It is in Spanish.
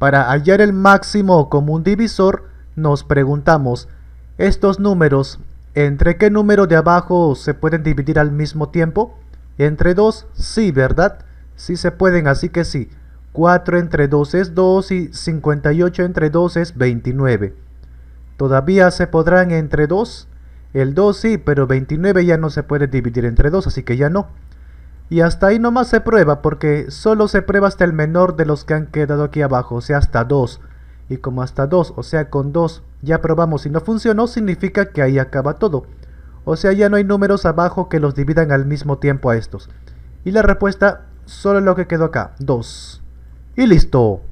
Para hallar el máximo común divisor, nos preguntamos, ¿estos números entre qué número de abajo se pueden dividir al mismo tiempo? Entre 2, sí, ¿verdad? Sí se pueden, así que sí. 4 entre 2 es 2 y 58 entre 2 es 29. ¿Todavía se podrán entre 2? El 2 sí, pero 29 ya no se puede dividir entre 2, así que ya no. Y hasta ahí nomás se prueba porque solo se prueba hasta el menor de los que han quedado aquí abajo, o sea hasta 2. Y como hasta 2, o sea con 2 ya probamos y no funcionó, significa que ahí acaba todo. O sea ya no hay números abajo que los dividan al mismo tiempo a estos. Y la respuesta, solo lo que quedó acá, 2. Y listo.